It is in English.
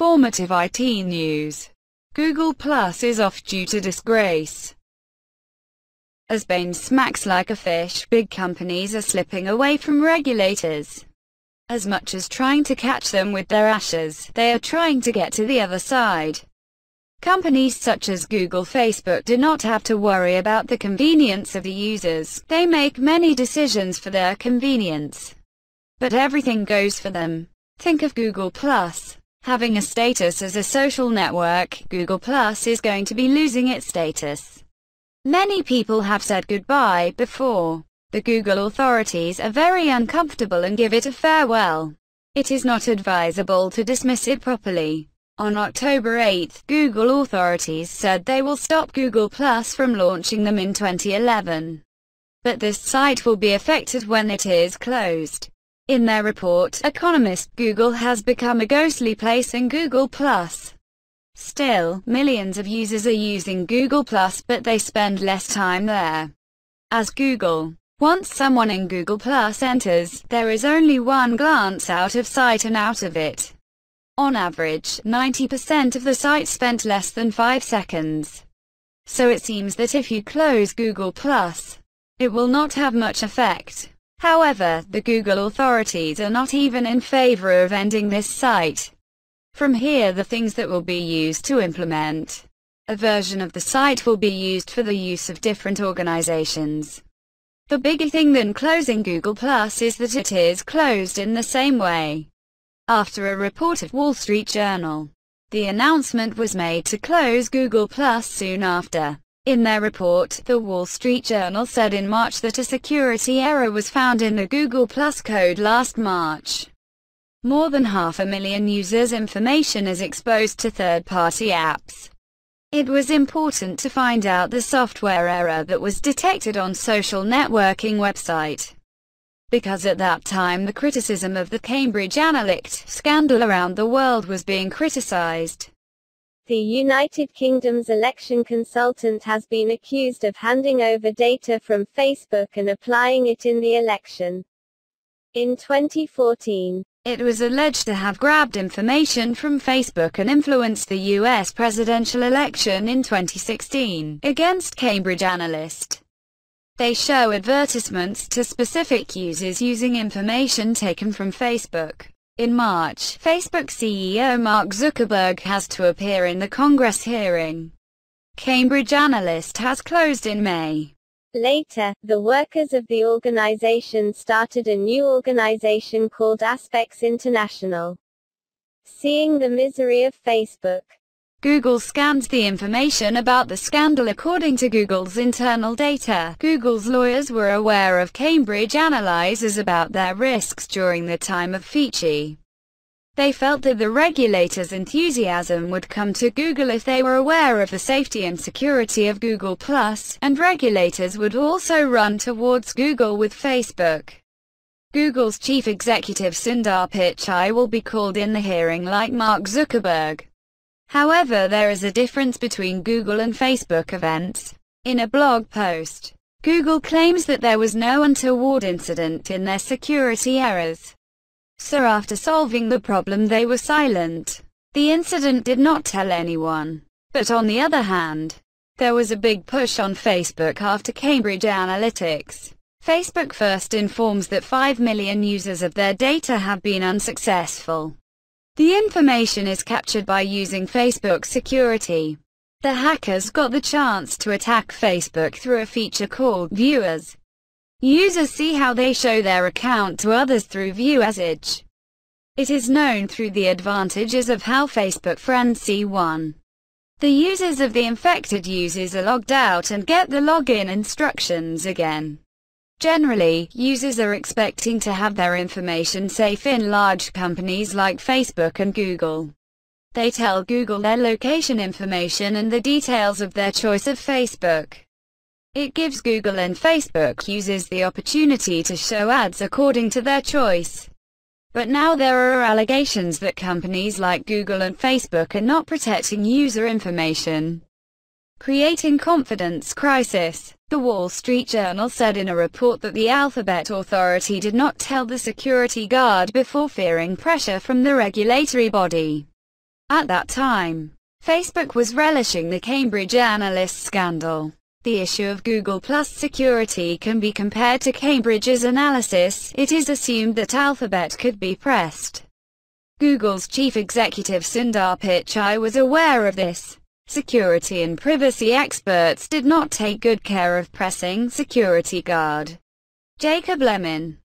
Informative IT news. Google Plus is off due to disgrace. As Bain smacks like a fish, big companies are slipping away from regulators. As much as trying to catch them with their ashes, they are trying to get to the other side. Companies such as Google Facebook do not have to worry about the convenience of the users, they make many decisions for their convenience. But everything goes for them. Think of Google Plus having a status as a social network, Google Plus is going to be losing its status. Many people have said goodbye before. The Google authorities are very uncomfortable and give it a farewell. It is not advisable to dismiss it properly. On October 8, Google authorities said they will stop Google Plus from launching them in 2011. But this site will be affected when it is closed. In their report, Economist, Google has become a ghostly place in Google+. Still, millions of users are using Google+, but they spend less time there. As Google. Once someone in Google Plus enters, there is only one glance out of sight and out of it. On average, 90% of the site spent less than 5 seconds. So it seems that if you close Google Plus, it will not have much effect. However, the Google authorities are not even in favor of ending this site. From here the things that will be used to implement a version of the site will be used for the use of different organizations. The bigger thing than closing Google Plus is that it is closed in the same way. After a report of Wall Street Journal, the announcement was made to close Google Plus soon after. In their report, The Wall Street Journal said in March that a security error was found in the Google Plus code last March. More than half a million users' information is exposed to third-party apps. It was important to find out the software error that was detected on social networking website. Because at that time the criticism of the Cambridge Analytica scandal around the world was being criticized. The United Kingdom's election consultant has been accused of handing over data from Facebook and applying it in the election. In 2014, it was alleged to have grabbed information from Facebook and influenced the US presidential election in 2016, against Cambridge Analyst. They show advertisements to specific users using information taken from Facebook. In March, Facebook CEO Mark Zuckerberg has to appear in the Congress hearing. Cambridge Analyst has closed in May. Later, the workers of the organization started a new organization called Aspects International. Seeing the misery of Facebook Google scans the information about the scandal according to Google's internal data. Google's lawyers were aware of Cambridge Analyzers about their risks during the time of Fiji. They felt that the regulators' enthusiasm would come to Google if they were aware of the safety and security of Google+, and regulators would also run towards Google with Facebook. Google's chief executive Sundar Pichai will be called in the hearing like Mark Zuckerberg. However there is a difference between Google and Facebook events. In a blog post, Google claims that there was no untoward incident in their security errors. So after solving the problem they were silent. The incident did not tell anyone. But on the other hand, there was a big push on Facebook after Cambridge Analytics. Facebook first informs that 5 million users of their data have been unsuccessful. The information is captured by using Facebook security. The hackers got the chance to attack Facebook through a feature called Viewers. Users see how they show their account to others through viewersage. It is known through the advantages of how Facebook friends see one. The users of the infected users are logged out and get the login instructions again. Generally, users are expecting to have their information safe in large companies like Facebook and Google. They tell Google their location information and the details of their choice of Facebook. It gives Google and Facebook users the opportunity to show ads according to their choice. But now there are allegations that companies like Google and Facebook are not protecting user information creating confidence crisis. The Wall Street Journal said in a report that the Alphabet Authority did not tell the security guard before fearing pressure from the regulatory body. At that time, Facebook was relishing the Cambridge Analyst scandal. The issue of Google Plus security can be compared to Cambridge's analysis, it is assumed that Alphabet could be pressed. Google's chief executive Sundar Pichai was aware of this, Security and privacy experts did not take good care of pressing security guard Jacob Lemon.